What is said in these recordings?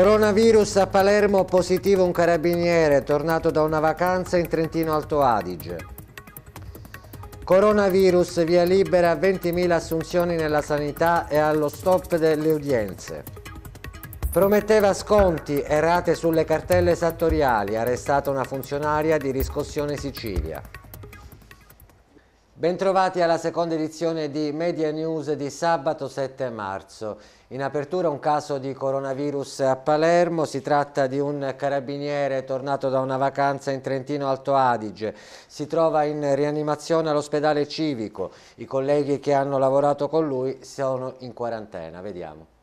Coronavirus a Palermo positivo un carabiniere tornato da una vacanza in Trentino Alto Adige. Coronavirus via libera 20.000 assunzioni nella sanità e allo stop delle udienze. Prometteva sconti e rate sulle cartelle esattoriali, arrestata una funzionaria di Riscossione Sicilia. Bentrovati alla seconda edizione di Media News di sabato 7 marzo. In apertura un caso di coronavirus a Palermo, si tratta di un carabiniere tornato da una vacanza in Trentino Alto Adige, si trova in rianimazione all'ospedale civico, i colleghi che hanno lavorato con lui sono in quarantena, vediamo.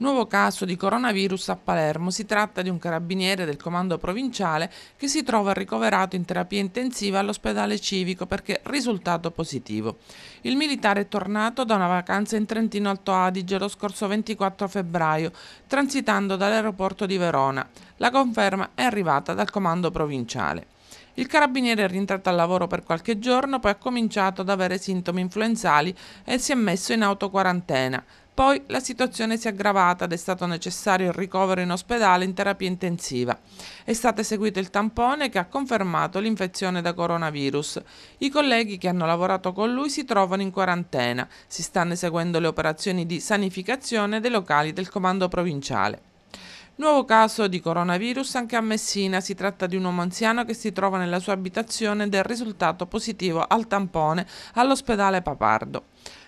Nuovo caso di coronavirus a Palermo. Si tratta di un carabiniere del comando provinciale che si trova ricoverato in terapia intensiva all'ospedale civico perché risultato positivo. Il militare è tornato da una vacanza in Trentino Alto Adige lo scorso 24 febbraio, transitando dall'aeroporto di Verona. La conferma è arrivata dal comando provinciale. Il carabiniere è rientrato al lavoro per qualche giorno, poi ha cominciato ad avere sintomi influenzali e si è messo in autoquarantena. Poi la situazione si è aggravata ed è stato necessario il ricovero in ospedale in terapia intensiva. È stato eseguito il tampone che ha confermato l'infezione da coronavirus. I colleghi che hanno lavorato con lui si trovano in quarantena. Si stanno eseguendo le operazioni di sanificazione dei locali del comando provinciale. Nuovo caso di coronavirus anche a Messina. Si tratta di un uomo anziano che si trova nella sua abitazione ed è risultato positivo al tampone all'ospedale Papardo.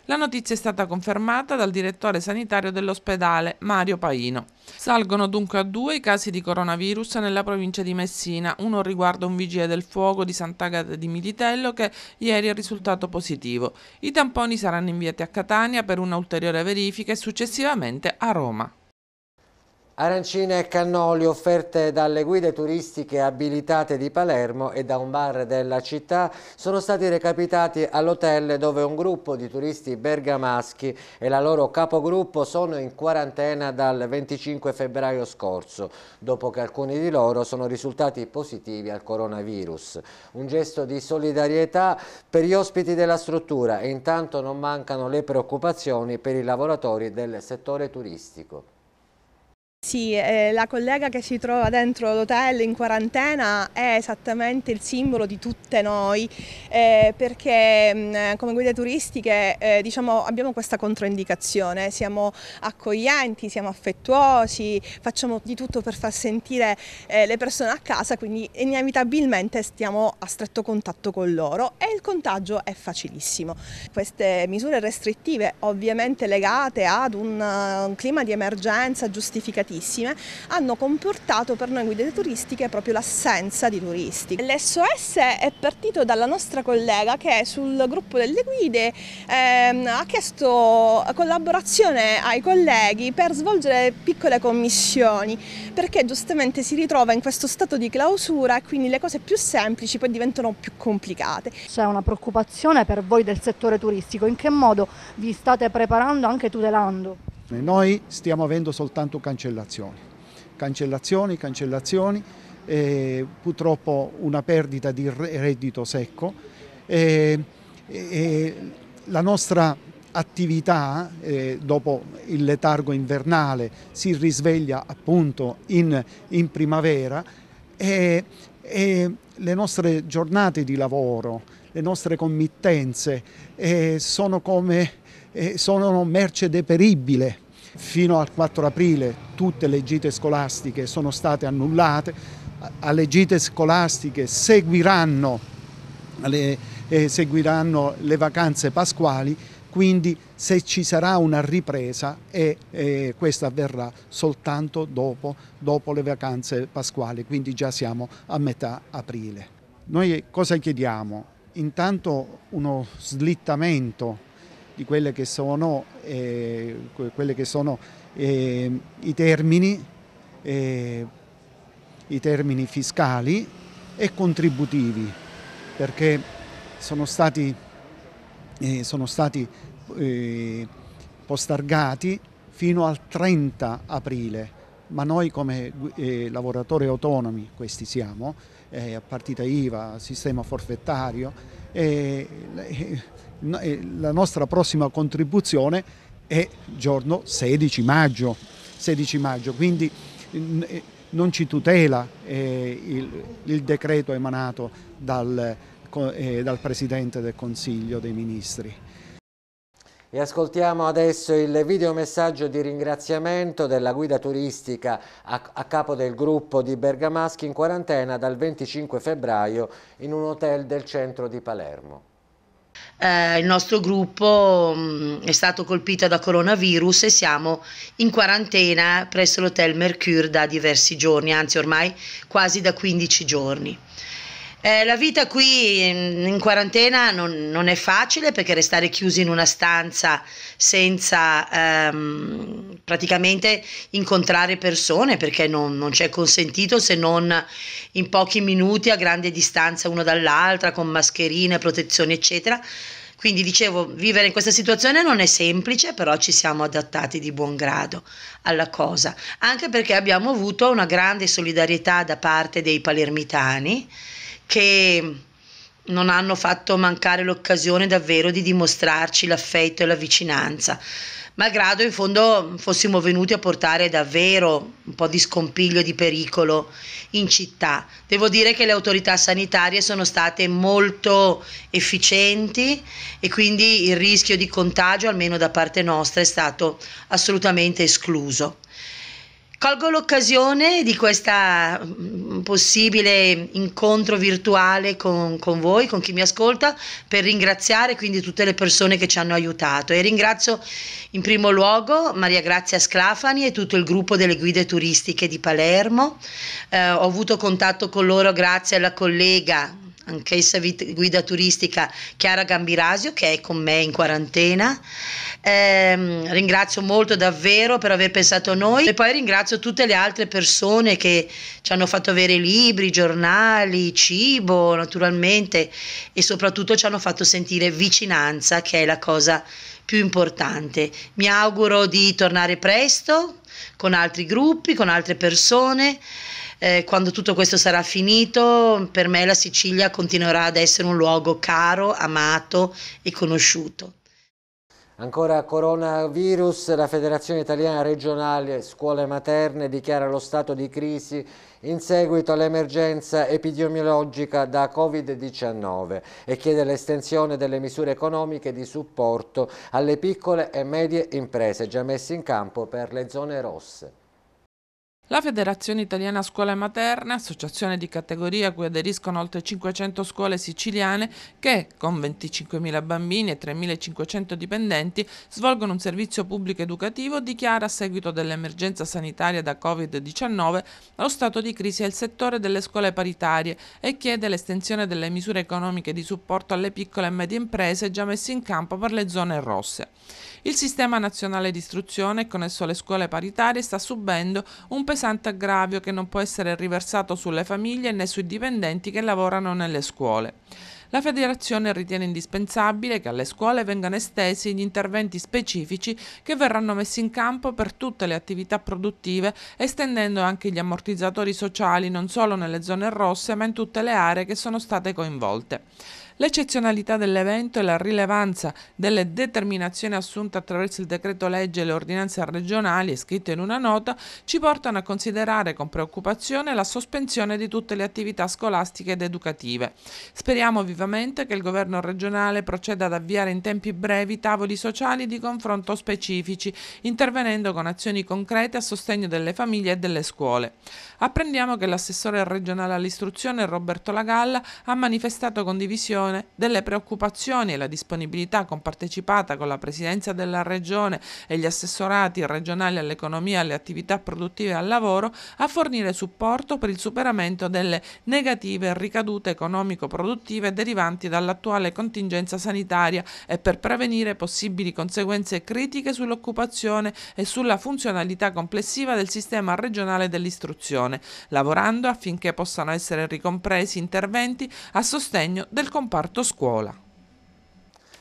La notizia è stata confermata dal direttore sanitario dell'ospedale, Mario Paino. Salgono dunque a due i casi di coronavirus nella provincia di Messina, uno riguarda un vigile del fuoco di Sant'Agata di Militello che ieri è risultato positivo. I tamponi saranno inviati a Catania per un'ulteriore verifica e successivamente a Roma. Arancine e cannoli offerte dalle guide turistiche abilitate di Palermo e da un bar della città sono stati recapitati all'hotel dove un gruppo di turisti bergamaschi e la loro capogruppo sono in quarantena dal 25 febbraio scorso, dopo che alcuni di loro sono risultati positivi al coronavirus. Un gesto di solidarietà per gli ospiti della struttura e intanto non mancano le preoccupazioni per i lavoratori del settore turistico. Sì, eh, la collega che si trova dentro l'hotel in quarantena è esattamente il simbolo di tutte noi, eh, perché mh, mm, eh, come guide turistiche eh, diciamo, abbiamo questa controindicazione, siamo accoglienti, siamo affettuosi, facciamo di tutto per far sentire eh, le persone a casa, quindi inevitabilmente stiamo a stretto contatto con loro e il contagio è facilissimo. Queste misure restrittive ovviamente legate ad un, eh, un clima di emergenza giustificativo altissime hanno comportato per noi guide turistiche proprio l'assenza di turisti. L'SOS è partito dalla nostra collega che sul gruppo delle guide ehm, ha chiesto collaborazione ai colleghi per svolgere piccole commissioni perché giustamente si ritrova in questo stato di clausura e quindi le cose più semplici poi diventano più complicate. C'è una preoccupazione per voi del settore turistico, in che modo vi state preparando anche tutelando? Noi stiamo avendo soltanto cancellazioni, cancellazioni, cancellazioni, eh, purtroppo una perdita di reddito secco. Eh, eh, la nostra attività eh, dopo il letargo invernale si risveglia appunto in, in primavera e, e, le nostre giornate di lavoro, le nostre committenze eh, sono come eh, sono merce deperibile Fino al 4 aprile tutte le gite scolastiche sono state annullate, alle gite scolastiche seguiranno le, eh, seguiranno le vacanze pasquali, quindi se ci sarà una ripresa e, eh, questa avverrà soltanto dopo, dopo le vacanze pasquali, quindi già siamo a metà aprile. Noi cosa chiediamo? Intanto uno slittamento di quelli che sono, eh, che sono eh, i, termini, eh, i termini fiscali e contributivi, perché sono stati, eh, sono stati eh, postargati fino al 30 aprile ma noi come eh, lavoratori autonomi, questi siamo, eh, partita IVA, sistema forfettario, eh, eh, la nostra prossima contribuzione è giorno 16 maggio, 16 maggio quindi eh, non ci tutela eh, il, il, decreto emanato dal, dal Presidente del Consiglio dei Ministri. E ascoltiamo adesso il videomessaggio di ringraziamento della guida turistica a, a, capo del gruppo di Bergamaschi in quarantena dal 25 febbraio in un hotel del centro di Palermo. Eh, il nostro gruppo mh, mm, è stato colpito da coronavirus e siamo in quarantena presso l'hotel Mercure da diversi giorni, anzi ormai quasi da 15 giorni. Eh, la vita qui in, in quarantena non, non, è facile perché restare chiusi in una stanza senza ehm, praticamente incontrare persone perché non, non c'è consentito se non in pochi minuti a grande distanza uno dall'altra con mascherine, protezioni eccetera. Quindi dicevo, vivere in questa situazione non è semplice, però ci siamo adattati di buon grado alla cosa, anche perché abbiamo avuto una grande solidarietà da parte dei palermitani che non hanno fatto mancare l'occasione davvero di dimostrarci l'affetto e la vicinanza, malgrado in fondo fossimo venuti a portare davvero un po' di scompiglio e di pericolo in città. Devo dire che le autorità sanitarie sono state molto efficienti e quindi il rischio di contagio, almeno da parte nostra, è stato assolutamente escluso. Colgo l'occasione di questo mm, possibile incontro virtuale con, con, voi, con chi mi ascolta, per ringraziare quindi tutte le persone che ci hanno aiutato e ringrazio in primo luogo Maria Grazia Sclafani e tutto il gruppo delle guide turistiche di Palermo. Eh, ho avuto contatto con loro grazie alla collega anch'essa guida turistica Chiara Gambirasio che è con me in quarantena. Eh, ringrazio molto davvero per aver pensato a noi e poi ringrazio tutte le altre persone che ci hanno fatto avere libri, giornali, cibo naturalmente e soprattutto ci hanno fatto sentire vicinanza che è la cosa più importante. Mi auguro di tornare presto con altri gruppi, con altre persone. Eh, quando tutto questo sarà finito, per me la Sicilia continuerà ad essere un luogo caro, amato e conosciuto. Ancora coronavirus, la Federazione Italiana Regionale Scuole Materne dichiara lo stato di crisi in seguito all'emergenza epidemiologica da Covid-19 e chiede l'estensione delle misure economiche di supporto alle piccole e medie imprese già messe in campo per le zone rosse. La Federazione Italiana Scuole Materne, associazione di categoria a cui aderiscono oltre 500 scuole siciliane che, con 25.000 bambini e 3.500 dipendenti, svolgono un servizio pubblico educativo, dichiara a seguito dell'emergenza sanitaria da Covid-19 lo stato di crisi al settore delle scuole paritarie e chiede l'estensione delle misure economiche di supporto alle piccole e medie imprese già messe in campo per le zone rosse. Il sistema nazionale di istruzione con esso le scuole paritarie sta subendo un pesante aggravio che non può essere riversato sulle famiglie né sui dipendenti che lavorano nelle scuole. La federazione ritiene indispensabile che alle scuole vengano estesi gli interventi specifici che verranno messi in campo per tutte le attività produttive, estendendo anche gli ammortizzatori sociali non solo nelle zone rosse ma in tutte le aree che sono state coinvolte. L'eccezionalità dell'evento e la rilevanza delle determinazioni assunte attraverso il decreto legge e le ordinanze regionali scritte in una nota ci portano a considerare con preoccupazione la sospensione di tutte le attività scolastiche ed educative. Speriamo vivamente che il governo regionale proceda ad avviare in tempi brevi tavoli sociali di confronto specifici, intervenendo con azioni concrete a sostegno delle famiglie e delle scuole apprendiamo che l'assessore regionale all'istruzione Roberto Lagalla ha manifestato condivisione delle preoccupazioni e la disponibilità compartecipata con la Presidenza della Regione e gli assessorati regionali all'economia, alle attività produttive e al lavoro a fornire supporto per il superamento delle negative ricadute economico-produttive derivanti dall'attuale contingenza sanitaria e per prevenire possibili conseguenze critiche sull'occupazione e sulla funzionalità complessiva del sistema regionale dell'istruzione persone, lavorando affinché possano essere ricompresi interventi a sostegno del comparto scuola.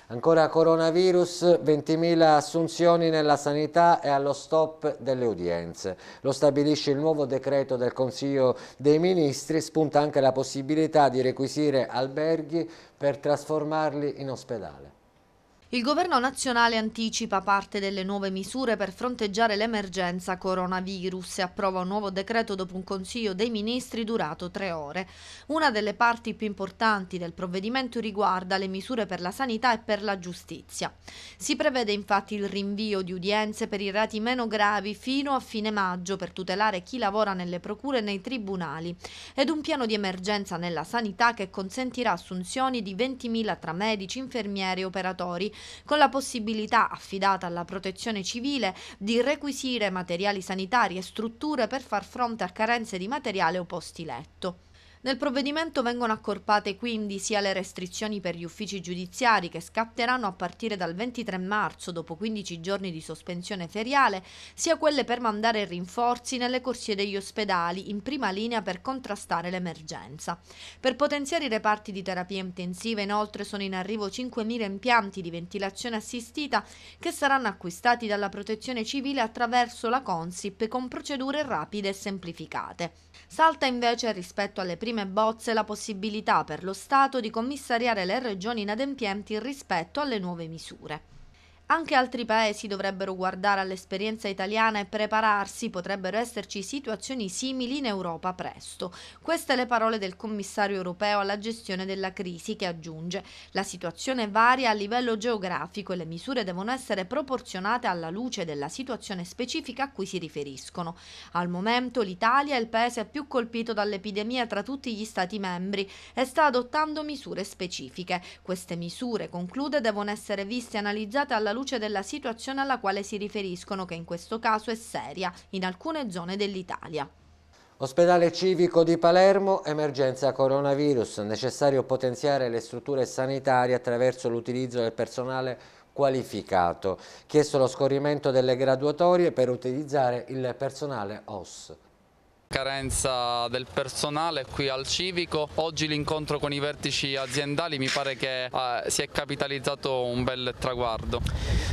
Ancora coronavirus, 20.000 assunzioni nella sanità e allo stop delle udienze. Lo stabilisce il nuovo decreto del Consiglio dei Ministri, spunta anche la possibilità di requisire alberghi per trasformarli in ospedale. Il governo nazionale anticipa parte delle nuove misure per fronteggiare l'emergenza coronavirus e approva un nuovo decreto dopo un consiglio dei ministri durato tre ore. Una delle parti più importanti del provvedimento riguarda le misure per la sanità e per la giustizia. Si prevede infatti il rinvio di udienze per i reati meno gravi fino a fine maggio per tutelare chi lavora nelle procure e nei tribunali ed un piano di emergenza nella sanità che consentirà assunzioni di 20.000 tra medici, infermieri e operatori con la possibilità affidata alla protezione civile di requisire materiali sanitari e strutture per far fronte a carenze di materiale o posti letto. Nel provvedimento vengono accorpate quindi sia le restrizioni per gli uffici giudiziari che scatteranno a partire dal 23 marzo dopo 15 giorni di sospensione feriale, sia quelle per mandare rinforzi nelle corsie degli ospedali in prima linea per contrastare l'emergenza. Per potenziare i reparti di terapia intensiva inoltre sono in arrivo 5.000 impianti di ventilazione assistita che saranno acquistati dalla protezione civile attraverso la Consip con procedure rapide e semplificate. Salta invece rispetto alle prime bozze la possibilità per lo Stato di commissariare le regioni inadempienti rispetto alle nuove misure. Anche altri paesi dovrebbero guardare all'esperienza italiana e prepararsi, potrebbero esserci situazioni simili in Europa presto. Queste le parole del commissario europeo alla gestione della crisi che aggiunge la situazione varia a livello geografico e le misure devono essere proporzionate alla luce della situazione specifica a cui si riferiscono. Al momento l'Italia è il paese più colpito dall'epidemia tra tutti gli Stati membri e sta adottando misure specifiche. Queste misure, conclude, devono essere viste e analizzate alla luce luce della situazione alla quale si riferiscono, che in questo caso è seria in alcune zone dell'Italia. Ospedale civico di Palermo, emergenza coronavirus, necessario potenziare le strutture sanitarie attraverso l'utilizzo del personale qualificato. Chiesto lo scorrimento delle graduatorie per utilizzare il personale OS carenza del personale qui al Civico. Oggi l'incontro con i vertici aziendali mi pare che eh, si è capitalizzato un bel traguardo.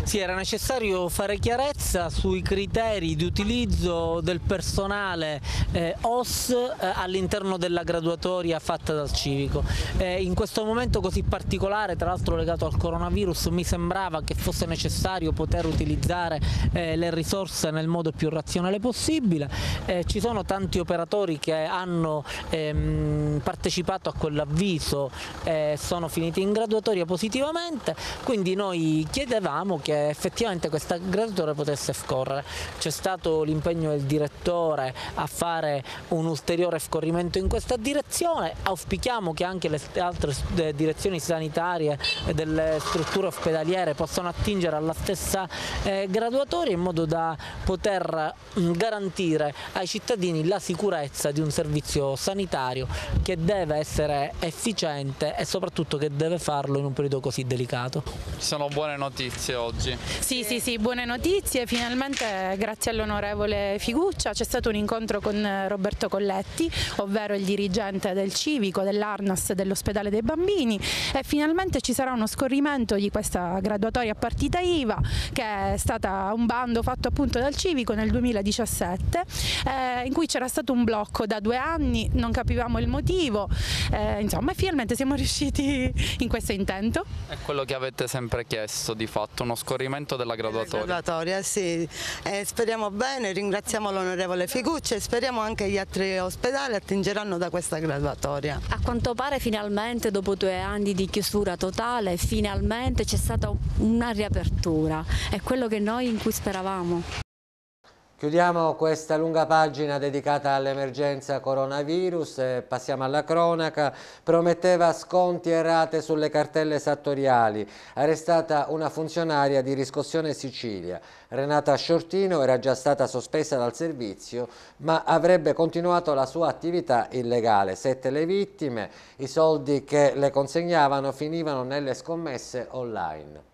Sì, era necessario fare chiarezza sui criteri di utilizzo del personale eh, OS eh, all'interno della graduatoria fatta dal Civico. Eh, in questo momento così particolare, tra l'altro legato al coronavirus, mi sembrava che fosse necessario poter utilizzare eh, le risorse nel modo più razionale possibile. Eh, ci sono tanti tanti operatori che hanno ehm, partecipato a quell'avviso eh, sono finiti in graduatoria positivamente, quindi noi chiedevamo che effettivamente questa graduatoria potesse scorrere. C'è stato l'impegno del direttore a fare un ulteriore scorrimento in questa direzione, auspichiamo che anche le altre direzioni sanitarie e delle strutture ospedaliere possano attingere alla stessa eh, graduatoria in modo da poter mh, mm, garantire ai cittadini la la sicurezza di un servizio sanitario che deve essere efficiente e soprattutto che deve farlo in un periodo così delicato. Ci sono buone notizie oggi. Sì, sì, sì, buone notizie. Finalmente grazie all'onorevole Figuccia c'è stato un incontro con eh, Roberto Colletti, ovvero il dirigente del civico, dell'Arnas, dell'ospedale dei bambini e finalmente ci sarà uno scorrimento di questa graduatoria partita IVA che è stata un bando fatto appunto dal civico nel 2017 eh, in cui c'era c'era stato un blocco da due anni, non capivamo il motivo, eh, insomma finalmente siamo riusciti in questo intento. È quello che avete sempre chiesto di fatto, uno scorrimento della graduatoria. Della graduatoria sì, eh, speriamo bene, ringraziamo l'onorevole Figucci e speriamo anche gli altri ospedali attingeranno da questa graduatoria. A quanto pare finalmente dopo due anni di chiusura totale, finalmente c'è stata una riapertura, è quello che noi in cui speravamo. Chiudiamo questa lunga pagina dedicata all'emergenza coronavirus e passiamo alla cronaca. Prometteva sconti e rate sulle cartelle sattoriali. Arrestata una funzionaria di riscossione Sicilia. Renata Sciortino era già stata sospesa dal servizio ma avrebbe continuato la sua attività illegale. Sette le vittime, i soldi che le consegnavano finivano nelle scommesse online.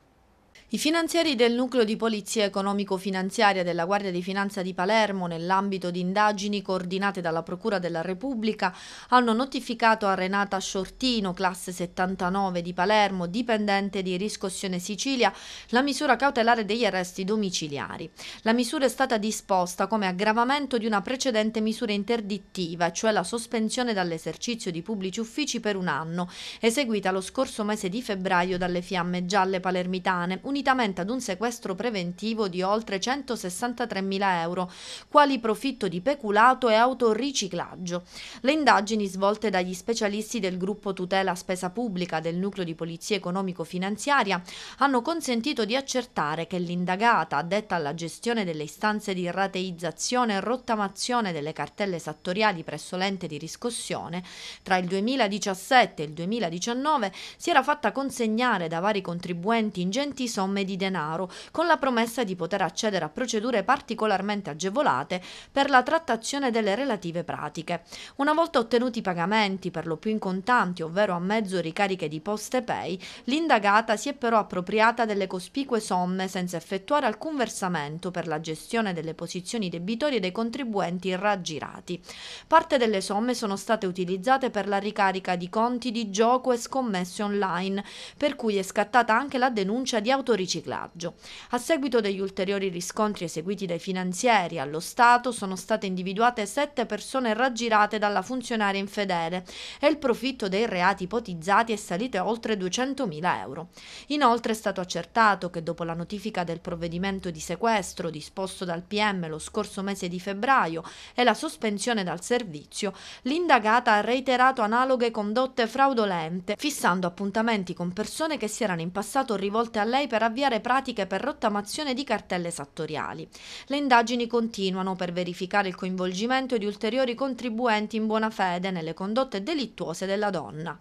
I finanzieri del nucleo di polizia economico-finanziaria della Guardia di Finanza di Palermo, nell'ambito di indagini coordinate dalla Procura della Repubblica, hanno notificato a Renata Sciortino, classe 79 di Palermo, dipendente di Riscossione Sicilia, la misura cautelare degli arresti domiciliari. La misura è stata disposta come aggravamento di una precedente misura interdittiva, cioè la sospensione dall'esercizio di pubblici uffici per un anno, eseguita lo scorso mese di febbraio dalle Fiamme Gialle Palermitane, unità l'avvitamente ad un sequestro preventivo di oltre 163.000 euro, quali profitto di peculato e autoriciclaggio. Le indagini svolte dagli specialisti del gruppo tutela spesa pubblica del nucleo di polizia economico-finanziaria hanno consentito di accertare che l'indagata addetta alla gestione delle istanze di rateizzazione e rottamazione delle cartelle esattoriali presso l'ente di riscossione, tra il 2017 e il 2019 si era fatta consegnare da vari contribuenti ingenti somme somme di denaro, con la promessa di poter accedere a procedure particolarmente agevolate per la trattazione delle relative pratiche. Una volta ottenuti i pagamenti, per lo più in contanti, ovvero a mezzo ricariche di poste pay, l'indagata si è però appropriata delle cospicue somme senza effettuare alcun versamento per la gestione delle posizioni debitorie dei contribuenti raggirati. Parte delle somme sono state utilizzate per la ricarica di conti di gioco e scommesse online, per cui è scattata anche la denuncia di autorizzazione autoriciclaggio. A seguito degli ulteriori riscontri eseguiti dai finanzieri allo Stato sono state individuate sette persone raggirate dalla funzionaria infedele e il profitto dei reati ipotizzati è salito a oltre 200.000 euro. Inoltre è stato accertato che dopo la notifica del provvedimento di sequestro disposto dal PM lo scorso mese di febbraio e la sospensione dal servizio, l'indagata ha reiterato analoghe condotte fraudolente, fissando appuntamenti con persone che si erano in passato rivolte a lei per avviare pratiche per rottamazione di cartelle sattoriali. Le indagini continuano per verificare il coinvolgimento di ulteriori contribuenti in buona fede nelle condotte delittuose della donna.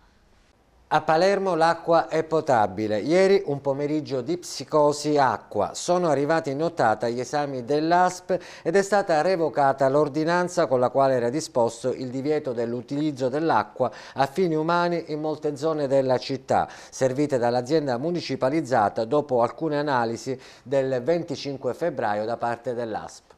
A Palermo l'acqua è potabile. Ieri un pomeriggio di psicosi acqua. Sono arrivati in nottata gli esami dell'ASP ed è stata revocata l'ordinanza con la quale era disposto il divieto dell'utilizzo dell'acqua a fini umani in molte zone della città, servite dall'azienda municipalizzata dopo alcune analisi del 25 febbraio da parte dell'ASP.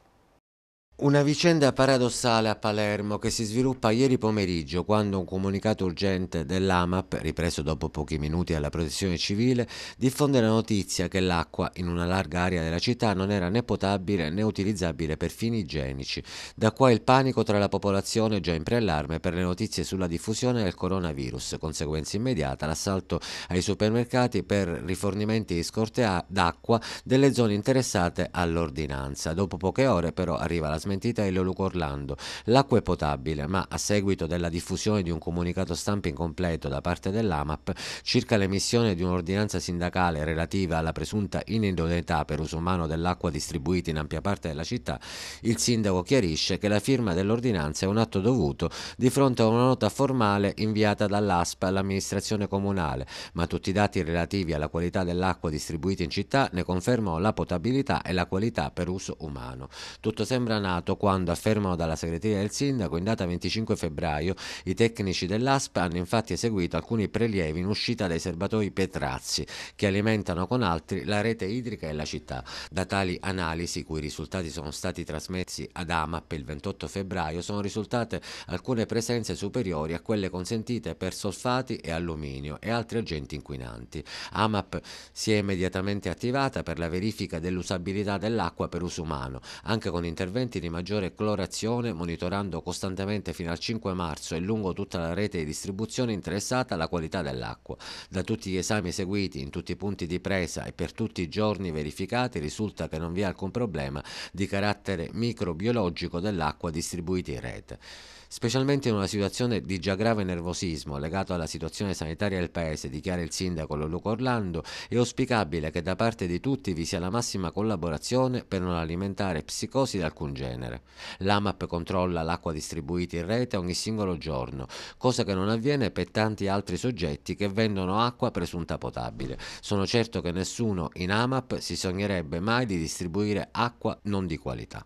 Una vicenda paradossale a Palermo che si sviluppa ieri pomeriggio quando un comunicato urgente dell'AMAP, ripreso dopo pochi minuti alla protezione civile, diffonde la notizia che l'acqua in una larga area della città non era né potabile né utilizzabile per fini igienici. Da qua il panico tra la popolazione già in preallarme per le notizie sulla diffusione del coronavirus. Conseguenza immediata l'assalto ai supermercati per rifornimenti di scorte d'acqua delle zone interessate all'ordinanza. Dopo poche ore però arriva la smentita il Luca Orlando. L'acqua è potabile, ma a seguito della diffusione di un comunicato stampa incompleto da parte dell'AMAP circa l'emissione di un'ordinanza sindacale relativa alla presunta inidoneità per uso umano dell'acqua distribuita in ampia parte della città, il sindaco chiarisce che la firma dell'ordinanza è un atto dovuto di fronte a una nota formale inviata dall'ASP all'amministrazione comunale, ma tutti i dati relativi alla qualità dell'acqua distribuita in città ne confermano la potabilità e la qualità per uso umano. Tutto sembra nato Senato quando, affermano dalla segreteria del sindaco, in data 25 febbraio i tecnici dell'ASP hanno infatti eseguito alcuni prelievi in uscita dai serbatoi Petrazzi che alimentano con altri la rete idrica e la città. Da tali analisi, cui i risultati sono stati trasmessi ad AMAP il 28 febbraio, sono risultate alcune presenze superiori a quelle consentite per solfati e alluminio e altri agenti inquinanti. AMAP si è immediatamente attivata per la verifica dell'usabilità dell'acqua per uso umano, anche con interventi di maggiore clorazione, monitorando costantemente fino al 5 marzo e lungo tutta la rete di distribuzione interessata la qualità dell'acqua. Da tutti gli esami eseguiti in tutti i punti di presa e per tutti i giorni verificati risulta che non vi è alcun problema di carattere microbiologico dell'acqua distribuita in rete specialmente in una situazione di già grave nervosismo legato alla situazione sanitaria del paese, dichiara il sindaco Loluco Orlando, è auspicabile che da parte di tutti vi sia la massima collaborazione per non alimentare psicosi di alcun genere. L'AMAP controlla l'acqua distribuita in rete ogni singolo giorno, cosa che non avviene per tanti altri soggetti che vendono acqua presunta potabile. Sono certo che nessuno in AMAP si sognerebbe mai di distribuire acqua non di qualità.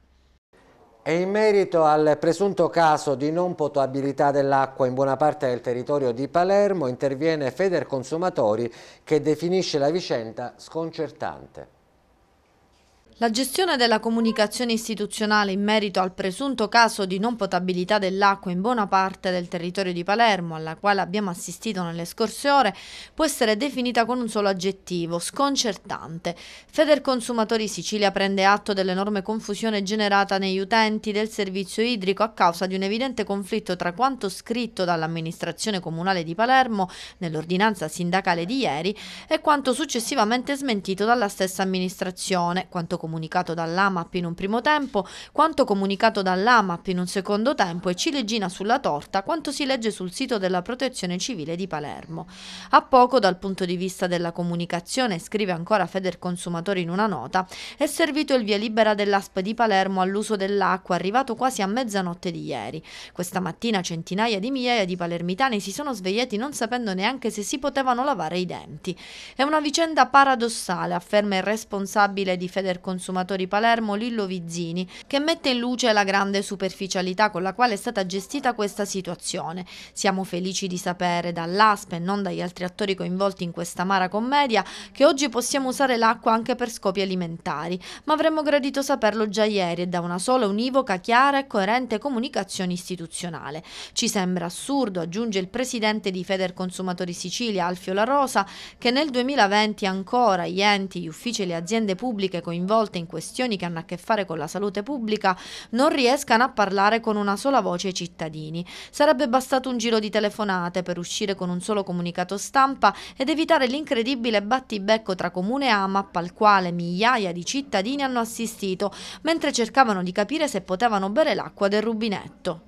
E in merito al presunto caso di non potabilità dell'acqua in buona parte del territorio di Palermo interviene Feder Consumatori che definisce la vicenda sconcertante. La gestione della comunicazione istituzionale in merito al presunto caso di non potabilità dell'acqua in buona parte del territorio di Palermo, alla quale abbiamo assistito nelle scorse ore, può essere definita con un solo aggettivo, sconcertante. Feder Consumatori Sicilia prende atto dell'enorme confusione generata negli utenti del servizio idrico a causa di un evidente conflitto tra quanto scritto dall'amministrazione comunale di Palermo nell'ordinanza sindacale di ieri e quanto successivamente smentito dalla stessa amministrazione, quanto comunicato comunicato dall'AMAP in un primo tempo, quanto comunicato dall'AMAP in un secondo tempo e ciliegina sulla torta quanto si legge sul sito della Protezione Civile di Palermo. A poco dal punto di vista della comunicazione, scrive ancora Feder Consumatori in una nota, è servito il via libera dell'ASP di Palermo all'uso dell'acqua arrivato quasi a mezzanotte di ieri. Questa mattina centinaia di migliaia di palermitani si sono svegliati non sapendo neanche se si potevano lavare i denti. È una vicenda paradossale, afferma il responsabile di Feder Federconsumatori consumatori Palermo Lillo Vizzini, che mette in luce la grande superficialità con la quale è stata gestita questa situazione. Siamo felici di sapere dall'ASPE e non dagli altri attori coinvolti in questa amara commedia che oggi possiamo usare l'acqua anche per scopi alimentari, ma avremmo gradito saperlo già ieri e da una sola univoca, chiara e coerente comunicazione istituzionale. Ci sembra assurdo, aggiunge il presidente di Feder Consumatori Sicilia, Alfio La Rosa, che nel 2020 ancora gli enti, gli uffici e le aziende pubbliche coinvolte coinvolte in questioni che hanno a che fare con la salute pubblica non riescano a parlare con una sola voce ai cittadini. Sarebbe bastato un giro di telefonate per uscire con un solo comunicato stampa ed evitare l'incredibile battibecco tra Comune e AMAP al quale migliaia di cittadini hanno assistito mentre cercavano di capire se potevano bere l'acqua del rubinetto.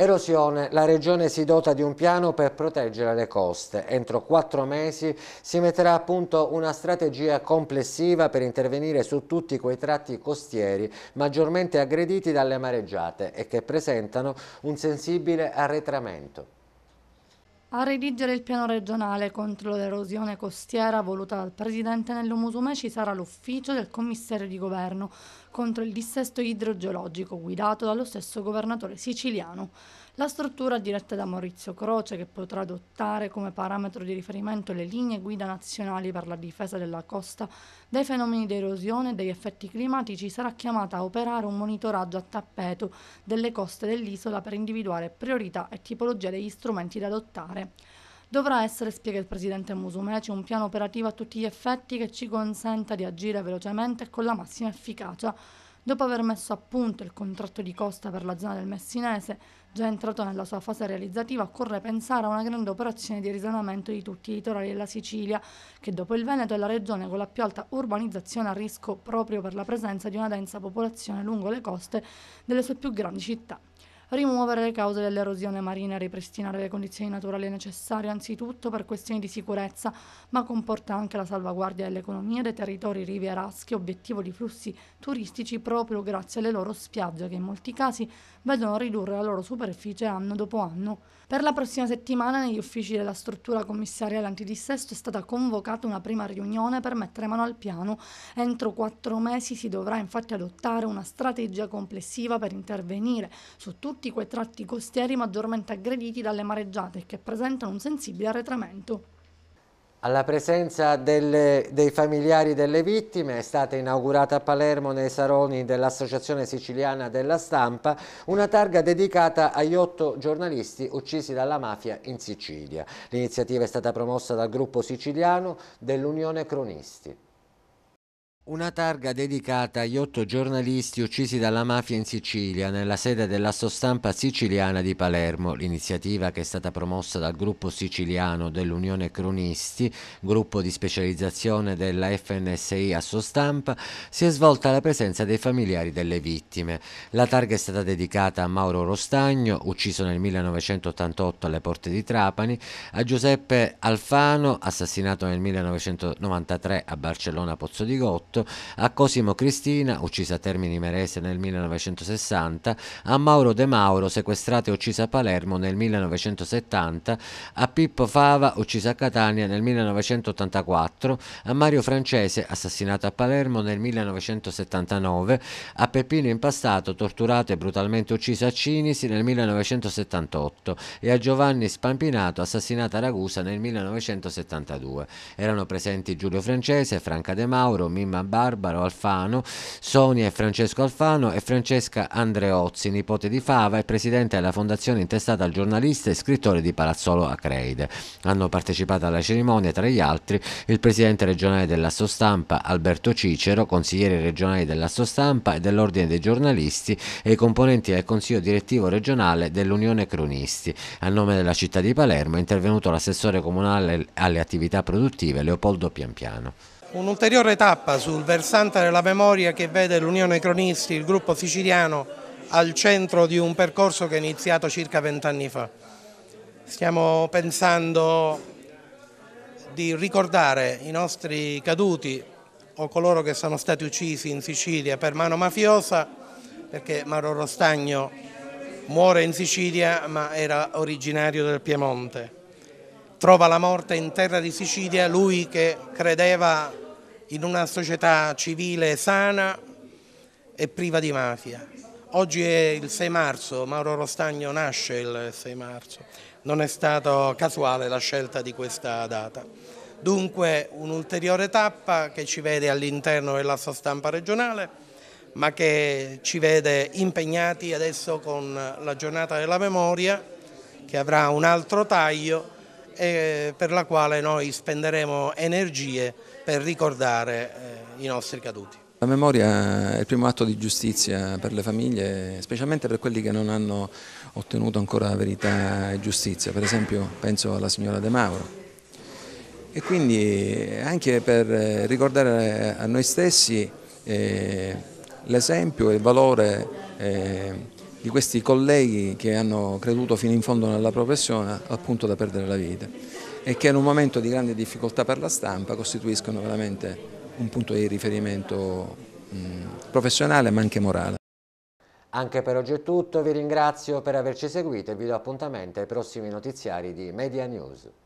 Erosione. La regione si dota di un piano per proteggere le coste. Entro quattro mesi si metterà a punto una strategia complessiva per intervenire su tutti quei tratti costieri maggiormente aggrediti dalle mareggiate e che presentano un sensibile arretramento. A redigere il piano regionale contro l'erosione costiera voluta dal presidente Nello Musumeci sarà l'ufficio del commissario di governo contro il dissesto idrogeologico guidato dallo stesso governatore siciliano. La struttura diretta da Maurizio Croce che potrà adottare come parametro di riferimento le linee guida nazionali per la difesa della costa dai fenomeni di erosione e degli effetti climatici sarà chiamata a operare un monitoraggio a tappeto delle coste dell'isola per individuare priorità e tipologia degli strumenti da adottare fare. Dovrà essere, spiega il presidente Musumeci, un piano operativo a tutti gli effetti che ci consenta di agire velocemente e con la massima efficacia. Dopo aver messo a punto il contratto di costa per la zona del Messinese, già entrato nella sua fase realizzativa, occorre pensare a una grande operazione di risanamento di tutti i litorali della Sicilia, che dopo il Veneto è la regione con la più alta urbanizzazione a rischio proprio per la presenza di una densa popolazione lungo le coste delle sue più grandi città rimuovere le cause dell'erosione marina e ripristinare le condizioni naturali necessarie anzitutto per questioni di sicurezza, ma comporta anche la salvaguardia dell'economia dei territori rivieraschi, obiettivo di flussi turistici proprio grazie alle loro spiagge che in molti casi vedono ridurre la loro superficie anno dopo anno. Per la prossima settimana negli uffici della struttura commissariale antidissesto è stata convocata una prima riunione per mettere mano al piano. Entro quattro mesi si dovrà infatti adottare una strategia complessiva per intervenire su tutto tutti quei tratti costieri maggiormente aggrediti dalle mareggiate che presentano un sensibile arretramento. Alla presenza delle, dei familiari delle vittime è stata inaugurata a Palermo nei Saroni dell'Associazione Siciliana della Stampa una targa dedicata agli otto giornalisti uccisi dalla mafia in Sicilia. L'iniziativa è stata promossa dal gruppo siciliano dell'Unione Cronisti. Una targa dedicata agli otto giornalisti uccisi dalla mafia in Sicilia nella sede della stampa siciliana di Palermo, l'iniziativa che è stata promossa dal gruppo siciliano dell'Unione Cronisti, gruppo di specializzazione della FNSI a stampa, si è svolta alla presenza dei familiari delle vittime. La targa è stata dedicata a Mauro Rostagno, ucciso nel 1988 alle porte di Trapani, a Giuseppe Alfano, assassinato nel 1993 a Barcellona Pozzo di Gotto, 1948, a Cosimo Cristina, uccisa a Termini Merese nel 1960, a Mauro De Mauro, sequestrato e ucciso a Palermo nel 1970, a Pippo Fava, ucciso a Catania nel 1984, a Mario Francese, assassinato a Palermo nel 1979, a Peppino Impastato, torturato e brutalmente ucciso a Cinisi nel 1978 e a Giovanni Spampinato, assassinato a Ragusa nel 1972. Erano presenti Giulio Francese, Franca De Mauro, Mimma Anna, Barbaro Alfano, Sonia e Francesco Alfano e Francesca Andreozzi, nipote di Fava e presidente della fondazione intestata al giornalista e scrittore di Palazzolo Acreide. Hanno partecipato alla cerimonia, tra gli altri, il presidente regionale dell'Assostampa Alberto Cicero, consiglieri regionali dell'Assostampa e dell'Ordine dei giornalisti e i componenti del Consiglio direttivo regionale dell'Unione Cronisti. A nome della città di Palermo è intervenuto l'assessore comunale alle attività produttive Leopoldo Pianpiano. Un'ulteriore tappa sul versante della memoria che vede l'Unione Cronisti, il gruppo siciliano, al centro di un percorso che è iniziato circa vent'anni fa. Stiamo pensando di ricordare i nostri caduti o coloro che sono stati uccisi in Sicilia per mano mafiosa, perché Mauro Rostagno muore in Sicilia ma era originario del Piemonte. Trova la morte in terra di Sicilia lui che credeva in una società civile sana e priva di mafia. Oggi è il 6 marzo, Mauro Rostagno nasce il 6 marzo, non è stata casuale la scelta di questa data. Dunque un'ulteriore tappa che ci vede all'interno della sua stampa regionale, ma che ci vede impegnati adesso con la giornata della memoria che avrà un altro taglio e per la quale noi spenderemo energie per ricordare eh, i nostri caduti. La memoria è il primo atto di giustizia per le famiglie, specialmente per quelli che non hanno ottenuto ancora verità e giustizia, per esempio penso alla signora De Mauro. E quindi anche per eh, ricordare a noi stessi eh, l'esempio e il valore eh, di questi colleghi che hanno creduto fino in fondo nella professione al punto da perdere la vita e che in un momento di grande difficoltà per la stampa costituiscono veramente un punto di riferimento professionale ma anche morale. Anche per oggi è tutto, vi ringrazio per averci seguito e vi do appuntamento ai prossimi notiziari di Media News.